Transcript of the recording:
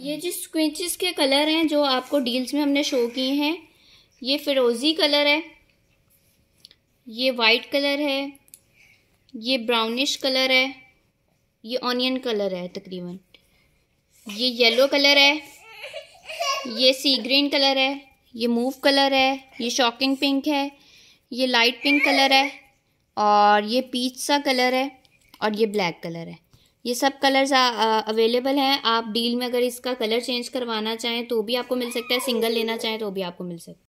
ये जो स्क्विचेस के कलर हैं जो आपको डील्स में हमने शो किए हैं ये फिरोज़ी कलर है ये वाइट कलर है ये ब्राउनिश कलर है ये ऑनियन कलर है तकरीबन ये येलो कलर है ये सी ग्रीन कलर है ये मूव कलर है ये शॉकिंग पिंक है ये लाइट पिंक कलर है और ये पीच सा कलर है और ये ब्लैक कलर है ये सब कलर्स अवेलेबल हैं आप डील में अगर इसका कलर चेंज करवाना चाहें तो भी आपको मिल सकता है सिंगल लेना चाहें तो भी आपको मिल सकता है